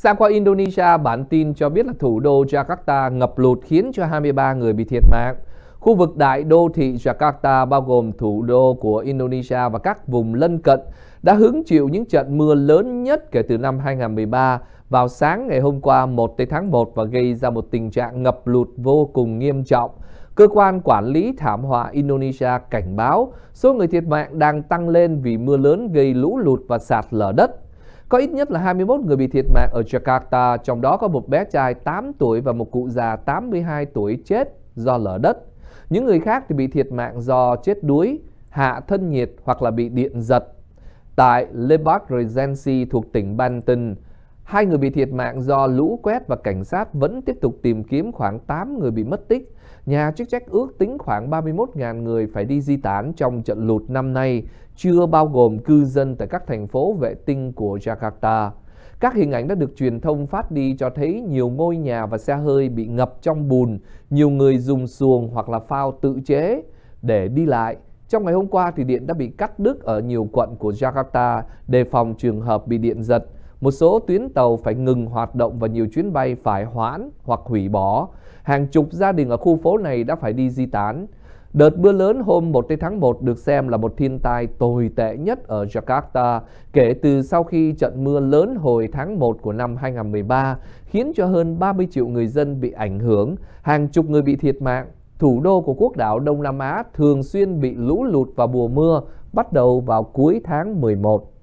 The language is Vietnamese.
Sang qua Indonesia, bản tin cho biết là thủ đô Jakarta ngập lụt khiến cho 23 người bị thiệt mạng. Khu vực đại đô thị Jakarta bao gồm thủ đô của Indonesia và các vùng lân cận đã hứng chịu những trận mưa lớn nhất kể từ năm 2013 vào sáng ngày hôm qua 1 tháng 1 và gây ra một tình trạng ngập lụt vô cùng nghiêm trọng. Cơ quan quản lý thảm họa Indonesia cảnh báo số người thiệt mạng đang tăng lên vì mưa lớn gây lũ lụt và sạt lở đất. Có ít nhất là 21 người bị thiệt mạng ở Jakarta, trong đó có một bé trai 8 tuổi và một cụ già 82 tuổi chết do lở đất. Những người khác thì bị thiệt mạng do chết đuối, hạ thân nhiệt hoặc là bị điện giật. Tại Lebak Regency thuộc tỉnh Banten, hai người bị thiệt mạng do lũ quét và cảnh sát vẫn tiếp tục tìm kiếm khoảng 8 người bị mất tích. Nhà chức trách ước tính khoảng 31.000 người phải đi di tán trong trận lụt năm nay chưa bao gồm cư dân tại các thành phố vệ tinh của Jakarta. Các hình ảnh đã được truyền thông phát đi cho thấy nhiều ngôi nhà và xe hơi bị ngập trong bùn, nhiều người dùng xuồng hoặc là phao tự chế để đi lại. Trong ngày hôm qua thì điện đã bị cắt đứt ở nhiều quận của Jakarta đề phòng trường hợp bị điện giật. Một số tuyến tàu phải ngừng hoạt động và nhiều chuyến bay phải hoãn hoặc hủy bỏ. Hàng chục gia đình ở khu phố này đã phải đi di tán. Đợt mưa lớn hôm 1 tháng 1 được xem là một thiên tai tồi tệ nhất ở Jakarta kể từ sau khi trận mưa lớn hồi tháng 1 của năm 2013 khiến cho hơn 30 triệu người dân bị ảnh hưởng, hàng chục người bị thiệt mạng. Thủ đô của quốc đảo Đông Nam Á thường xuyên bị lũ lụt vào mùa mưa bắt đầu vào cuối tháng 11.